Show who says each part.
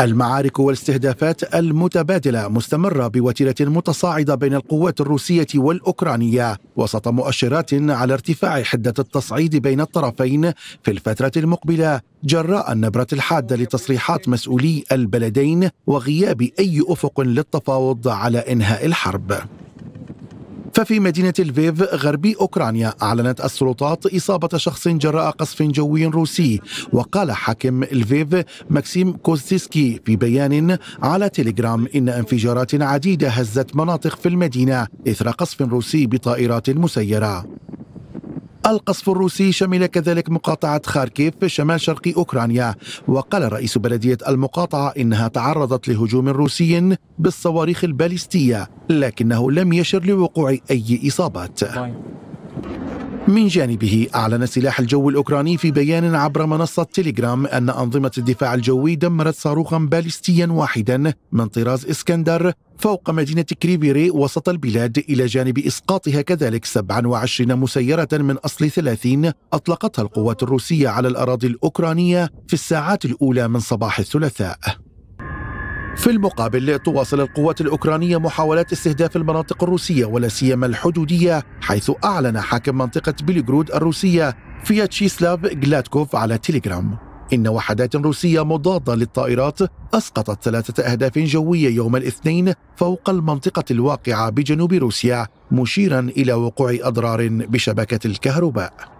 Speaker 1: المعارك والاستهدافات المتبادله مستمره بوتيره متصاعده بين القوات الروسيه والاوكرانيه وسط مؤشرات على ارتفاع حده التصعيد بين الطرفين في الفتره المقبله جراء النبره الحاده لتصريحات مسؤولي البلدين وغياب اي افق للتفاوض على انهاء الحرب ففي مدينة الفيف غربي أوكرانيا أعلنت السلطات إصابة شخص جراء قصف جوي روسي وقال حاكم الفيف مكسيم كوستيسكي في بيان على تيليجرام إن انفجارات عديدة هزت مناطق في المدينة إثر قصف روسي بطائرات مسيرة القصف الروسي شمل كذلك مقاطعة خاركيف في شمال شرق أوكرانيا وقال رئيس بلدية المقاطعة إنها تعرضت لهجوم روسي بالصواريخ الباليستية لكنه لم يشر لوقوع أي إصابات من جانبه أعلن سلاح الجو الأوكراني في بيان عبر منصة تيليجرام أن أنظمة الدفاع الجوي دمرت صاروخا باليستيا واحدا من طراز إسكندر فوق مدينة كريبيري وسط البلاد إلى جانب إسقاطها كذلك 27 مسيرة من أصل 30 أطلقتها القوات الروسية على الأراضي الأوكرانية في الساعات الأولى من صباح الثلاثاء في المقابل تواصل القوات الأوكرانية محاولات استهداف المناطق الروسية ولا سيما الحدودية حيث أعلن حاكم منطقة بيلغرود الروسية فياتشيسلاف غلاتكوف على تيليجرام إن وحدات روسية مضادة للطائرات أسقطت ثلاثة أهداف جوية يوم الاثنين فوق المنطقة الواقعة بجنوب روسيا مشيرا إلى وقوع أضرار بشبكة الكهرباء